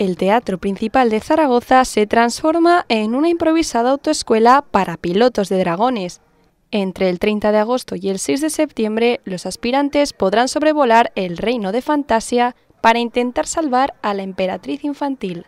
el Teatro Principal de Zaragoza se transforma en una improvisada autoescuela para pilotos de dragones. Entre el 30 de agosto y el 6 de septiembre, los aspirantes podrán sobrevolar el reino de Fantasia para intentar salvar a la emperatriz infantil.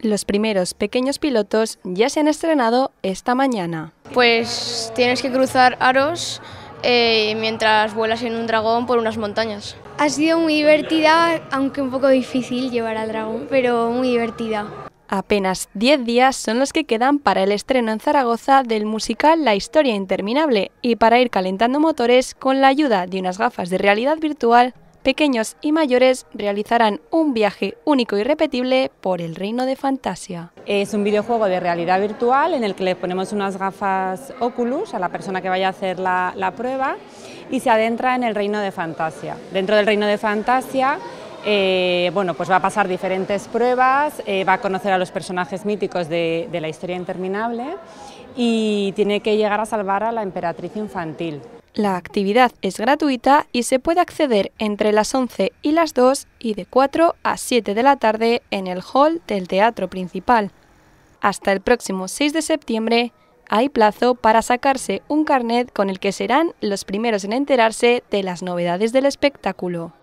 Los primeros pequeños pilotos ya se han estrenado esta mañana. Pues tienes que cruzar aros eh, mientras vuelas en un dragón por unas montañas. Ha sido muy divertida, aunque un poco difícil llevar al dragón, pero muy divertida. Apenas 10 días son los que quedan para el estreno en Zaragoza del musical La historia interminable y para ir calentando motores con la ayuda de unas gafas de realidad virtual pequeños y mayores realizarán un viaje único y repetible por el reino de Fantasia. Es un videojuego de realidad virtual en el que le ponemos unas gafas Oculus a la persona que vaya a hacer la, prueba y se adentra en el reino de Fantasia. Dentro del reino de Fantasia eh, bueno, pues va a pasar diferentes pruebas, eh, va a conocer a los personajes míticos de la historia interminable y tiene que llegar a salvar a la emperatriz infantil. La actividad es gratuita y se puede acceder entre las 11 y las 2 y de 4 a 7 de la tarde en el hall del Teatro Principal. Hasta el próximo 6 de septiembre hay plazo para sacarse un carnet con el que serán los primeros en enterarse de las novedades del espectáculo.